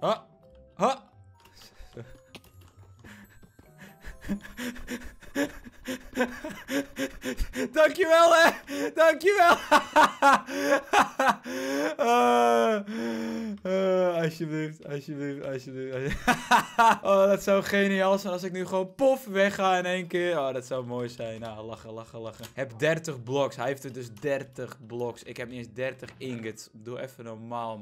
Ah. Ha! Dankjewel, hè. Dankjewel. uh, uh, alsjeblieft, alsjeblieft, alsjeblieft. alsjeblieft. oh, dat zou geniaal zijn als ik nu gewoon pof wegga in één keer. Oh, dat zou mooi zijn. Nou, lachen, lachen, lachen. Heb 30 bloks. Hij heeft er dus 30 bloks. Ik heb niet eens 30 ingots. Doe even normaal, man.